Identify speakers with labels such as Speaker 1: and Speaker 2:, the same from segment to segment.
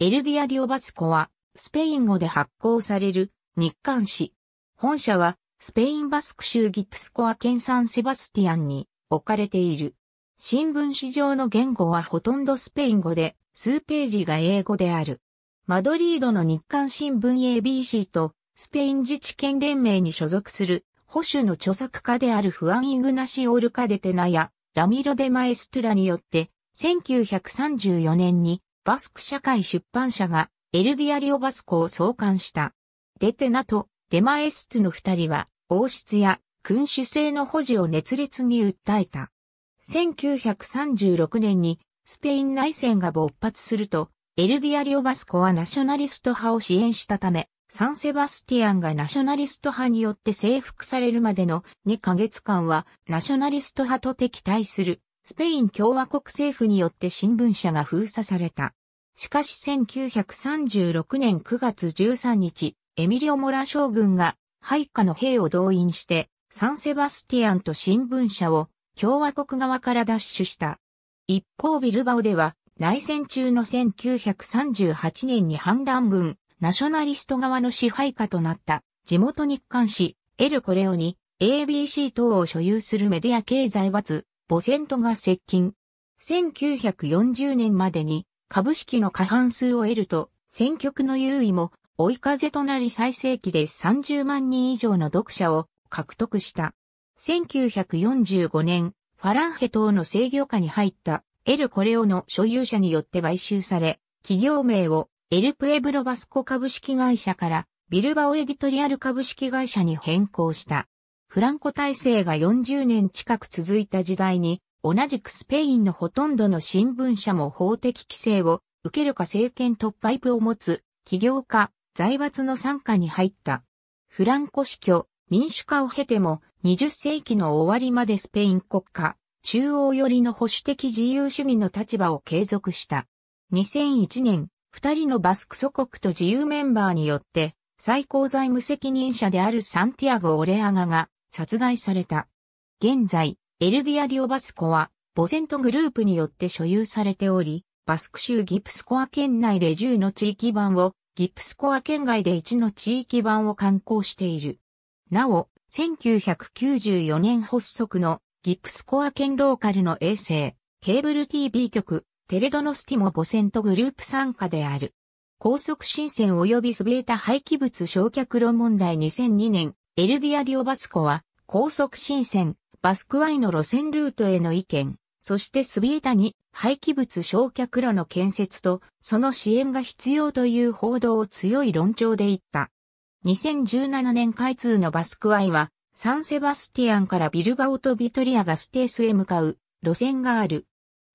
Speaker 1: エルディア・ディオバスコは、スペイン語で発行される日刊誌。本社は、スペインバスク州ギプスコア県サンセバスティアンに置かれている。新聞紙上の言語はほとんどスペイン語で、数ページが英語である。マドリードの日刊新聞 ABC と、スペイン自治権連盟に所属する、保守の著作家であるフアン・イグナシオルカデテナや、ラミロデ・マエストゥラによって、1934年にバスク社会出版社がエルディアリオバスコを創刊した。デテナとデマエストゥの二人は王室や君主制の保持を熱烈に訴えた。1936年にスペイン内戦が勃発すると、エルディアリオバスコはナショナリスト派を支援したため、サンセバスティアンがナショナリスト派によって征服されるまでの2ヶ月間はナショナリスト派と敵対するスペイン共和国政府によって新聞社が封鎖された。しかし1936年9月13日、エミリオ・モラ将軍が配下の兵を動員して、サンセバスティアンと新聞社を共和国側から奪取した。一方ビルバオでは内戦中の1938年に反乱軍、ナショナリスト側の支配下となった地元日刊紙エルコレオに ABC 等を所有するメディア経済罰ボセントが接近。1940年までに株式の過半数を得ると、選曲の優位も追い風となり最盛期で30万人以上の読者を獲得した。1945年、ファランヘ等の制御下に入ったエル・コレオの所有者によって買収され、企業名をエル・プエブロ・バスコ株式会社からビルバオエディトリアル株式会社に変更した。フランコ体制が40年近く続いた時代に、同じくスペインのほとんどの新聞社も法的規制を受けるか政権突破イプを持つ、企業家、財閥の傘下に入った。フランコ死去、民主化を経ても、20世紀の終わりまでスペイン国家、中央寄りの保守的自由主義の立場を継続した。2001年、二人のバスク祖国と自由メンバーによって、最高財務責任者であるサンティアゴ・オレアガが、殺害された。現在、エルディア・リオ・バスコは、ボセントグループによって所有されており、バスク州ギプスコア県内で10の地域版を、ギプスコア県外で1の地域版を刊行している。なお、1994年発足のギプスコア県ローカルの衛星、ケーブル TV 局、テレドノスティもボセントグループ参加である。高速新線及びスベータ廃棄物焼却炉問題2002年、エルディア・ディオ・バスコは、高速新線、バスクワイの路線ルートへの意見、そしてスビエタに廃棄物焼却炉の建設と、その支援が必要という報道を強い論調で言った。2017年開通のバスクワイは、サンセバスティアンからビルバオとビトリアがステースへ向かう路線がある。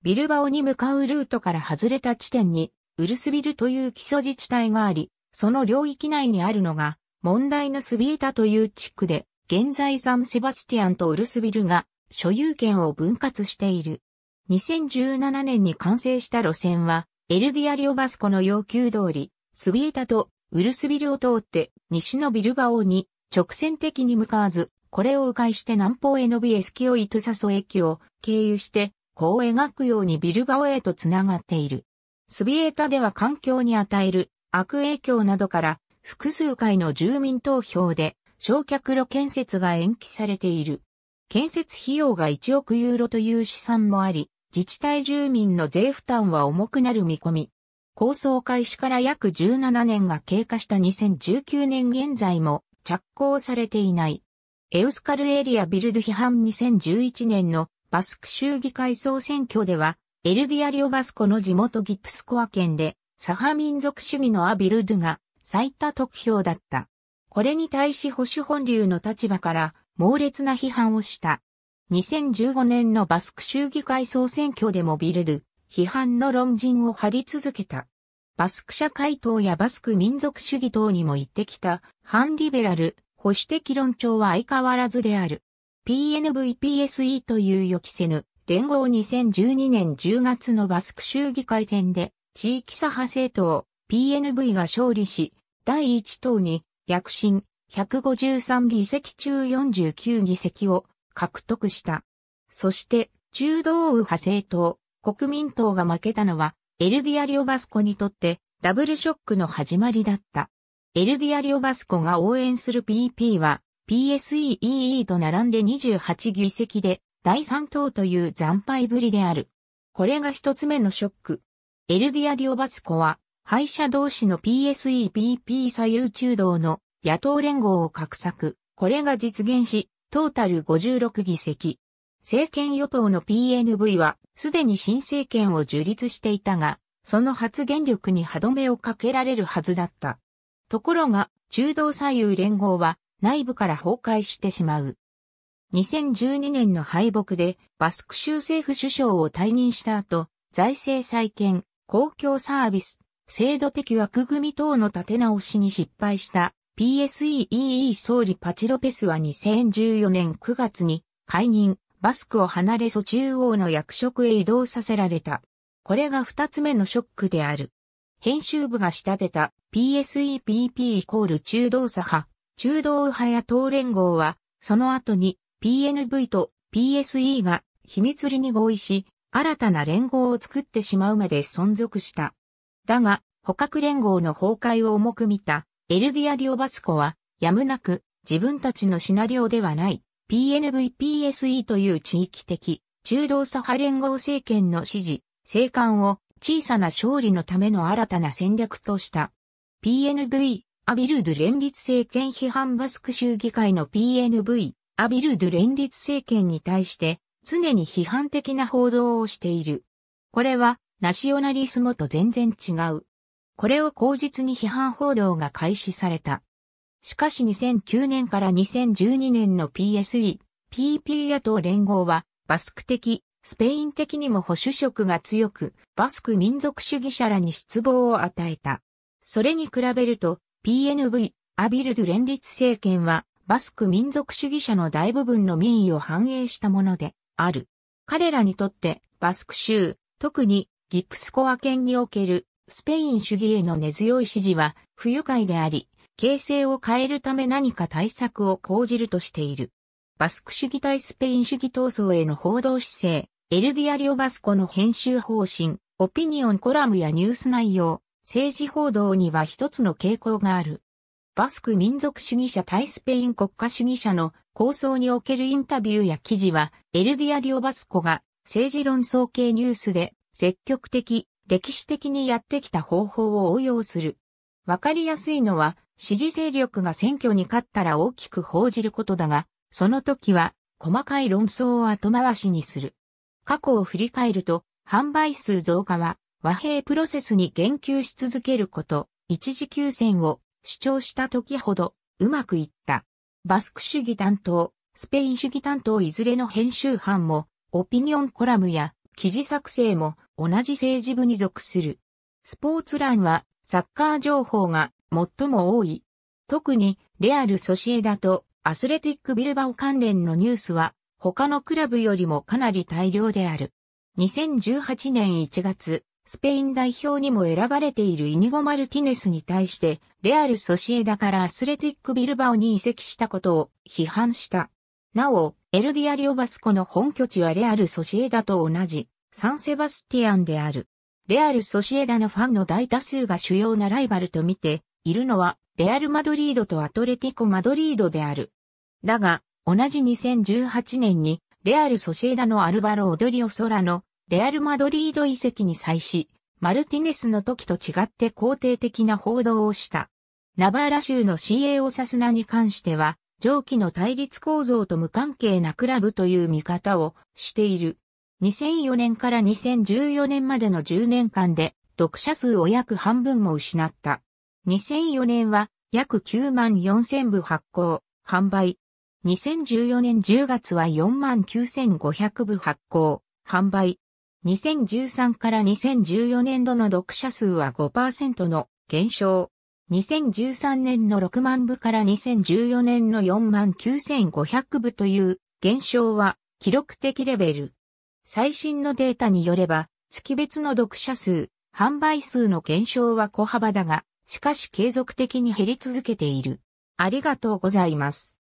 Speaker 1: ビルバオに向かうルートから外れた地点に、ウルスビルという基礎自治体があり、その領域内にあるのが、問題のスビータという地区で、現在サンセバスティアンとウルスビルが所有権を分割している。2017年に完成した路線は、エルディアリオバスコの要求通り、スビータとウルスビルを通って西のビルバオに直線的に向かわず、これを迂回して南方へ伸びエスキオイトサソ駅を経由して、こう描くようにビルバオへとつながっている。スビエータでは環境に与える悪影響などから複数回の住民投票で焼却炉建設が延期されている。建設費用が1億ユーロという試算もあり、自治体住民の税負担は重くなる見込み。構想開始から約17年が経過した2019年現在も着工されていない。エウスカルエリアビルド批判2011年のバスク州議会総選挙では、エルディアリオバスコの地元ギプスコア県で、サハ民族主義のアビルドが最多得票だった。これに対し保守本流の立場から猛烈な批判をした。2015年のバスク州議会総選挙でもビルド、批判の論陣を張り続けた。バスク社会党やバスク民族主義党にも行ってきた、反リベラル、保守的論調は相変わらずである。PNVPSE という予期せぬ、連合2012年10月のバスク州議会選で、地域左派政党、PNV が勝利し、第1党に躍進153議席中49議席を獲得した。そして中道右派政党国民党が負けたのはエルディア・リオバスコにとってダブルショックの始まりだった。エルディア・リオバスコが応援する PP は PSEEE と並んで28議席で第3党という惨敗ぶりである。これが一つ目のショック。エルディア・リオバスコは敗者同士の PSEPP 左右中道の野党連合を画策。これが実現し、トータル56議席。政権与党の PNV は、すでに新政権を樹立していたが、その発言力に歯止めをかけられるはずだった。ところが、中道左右連合は、内部から崩壊してしまう。2012年の敗北で、バスク州政府首相を退任した後、財政再建、公共サービス、制度的枠組み等の立て直しに失敗した PSEEE 総理パチロペスは2014年9月に解任、バスクを離れ蘇中央の役職へ移動させられた。これが二つ目のショックである。編集部が仕立てた PSEPP イコール中道左派、中道右派や党連合は、その後に PNV と PSE が秘密裏に合意し、新たな連合を作ってしまうまで存続した。だが、捕獲連合の崩壊を重く見た、エルディア・ディオバスコは、やむなく、自分たちのシナリオではない、PNVPSE という地域的、中道左派連合政権の支持、生還を小さな勝利のための新たな戦略とした。PNV、アビルド連立政権批判バスク州議会の PNV、アビルド連立政権に対して常に批判的な報道をしている。これはナショナリスモと全然違う。これを口実に批判報道が開始された。しかし2009年から2012年の PSE、PP 野党連合は、バスク的、スペイン的にも保守色が強く、バスク民族主義者らに失望を与えた。それに比べると、PNV、アビルド連立政権は、バスク民族主義者の大部分の民意を反映したもので、ある。彼らにとって、バスク州、特にギプスコア県におけるスペイン主義への根強い支持は不愉快であり、形勢を変えるため何か対策を講じるとしている。バスク主義対スペイン主義闘争への報道姿勢、エルディアリオバスコの編集方針、オピニオンコラムやニュース内容、政治報道には一つの傾向がある。バスク民族主義者対スペイン国家主義者の構想におけるインタビューや記事は、エルディアリオバスコが政治論争系ニュースで積極的、歴史的にやってきた方法を応用する。わかりやすいのは、支持勢力が選挙に勝ったら大きく報じることだが、その時は、細かい論争を後回しにする。過去を振り返ると、販売数増加は、和平プロセスに言及し続けること、一時休戦を主張した時ほど、うまくいった。バスク主義担当、スペイン主義担当いずれの編集班も、オピニオンコラムや記事作成も同じ政治部に属する。スポーツ欄はサッカー情報が最も多い。特にレアル・ソシエダとアスレティック・ビルバオ関連のニュースは他のクラブよりもかなり大量である。2018年1月、スペイン代表にも選ばれているイニゴ・マルティネスに対して、レアル・ソシエダからアスレティック・ビルバオに移籍したことを批判した。なお、エルディアリオバスコの本拠地はレアル・ソシエダと同じ、サンセバスティアンである。レアル・ソシエダのファンの大多数が主要なライバルと見ているのは、レアル・マドリードとアトレティコ・マドリードである。だが、同じ2018年に、レアル・ソシエダのアルバロ・オドリオ・ソラの、レアル・マドリード遺跡に際し、マルティネスの時と違って肯定的な報道をした。ナバーラ州の CA オサスナに関しては、上記の対立構造と無関係なクラブという見方をしている。2004年から2014年までの10年間で読者数を約半分も失った。2004年は約9万4000部発行、販売。2014年10月は4万9500部発行、販売。2013から2014年度の読者数は5%の減少。2013年の6万部から2014年の4万9500部という減少は記録的レベル。最新のデータによれば、月別の読者数、販売数の減少は小幅だが、しかし継続的に減り続けている。ありがとうございます。